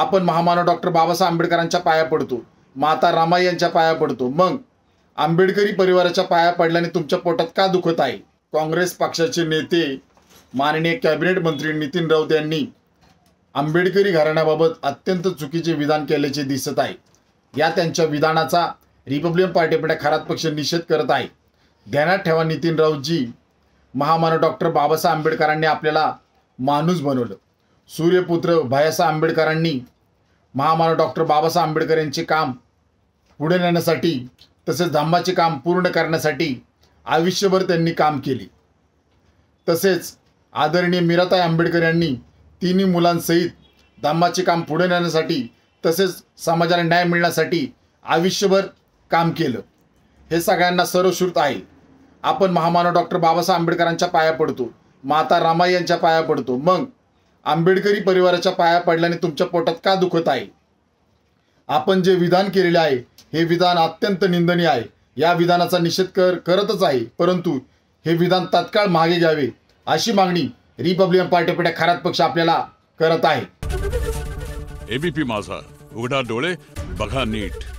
आपण महामानव डॉक्टर बाबासाहेब आंबेडकरांच्या पाया पडतो माता रामाई यांच्या पाया पडतो मग आंबेडकरी परिवाराच्या पाया पडल्याने तुमच्या पोटात का दुखत आहे काँग्रेस पक्षाचे नेते माननीय कॅबिनेट मंत्री नितीन राऊत यांनी आंबेडकरी घराण्याबाबत अत्यंत चुकीचे विधान केल्याचे दिसत आहे या त्यांच्या विधानाचा रिपब्लिकन पार्टी आपल्या खरात पक्ष निषेध करत आहे ध्यानात ठेवा नितीन राऊतजी महामानव डॉक्टर बाबासाहेब आंबेडकरांनी आपल्याला माणूस बनवलं सूर्यपुत्र भायासाहेब आंबेडकरांनी महामानव डॉक्टर बाबासाहेब आंबेडकर यांचे काम पुढे नेण्यासाठी तसेच धांबाचे काम पूर्ण करण्यासाठी आयुष्यभर त्यांनी काम केले तसेच आदरणीय मीराताई आंबेडकर यांनी तिन्ही मुलांसहित धांबाचे काम पुढे नेण्यासाठी तसेच समाजाला न्याय मिळण्यासाठी आयुष्यभर काम केलं हे सगळ्यांना सर्वश्रुत आहे आपण महामानव डॉक्टर बाबासाहेब आंबेडकरांच्या पाया पडतो माता रामाई यांच्या पाया पडतो मग आंबेडकरी परिवाराच्या पाया पडल्याने तुमच्या पोटात का दुखत आहे आपण जे विधान केलेले आहे हे विधान अत्यंत निंदनीय आहे या विधानाचा निषेध कर करतच आहे परंतु हे विधान तात्काळ मागे घ्यावे अशी मागणी रिपब्लिकन पार्टीपेठा खरात पक्ष आपल्याला करत आहे एबीपी माझा उघडा डोळे बघा नीट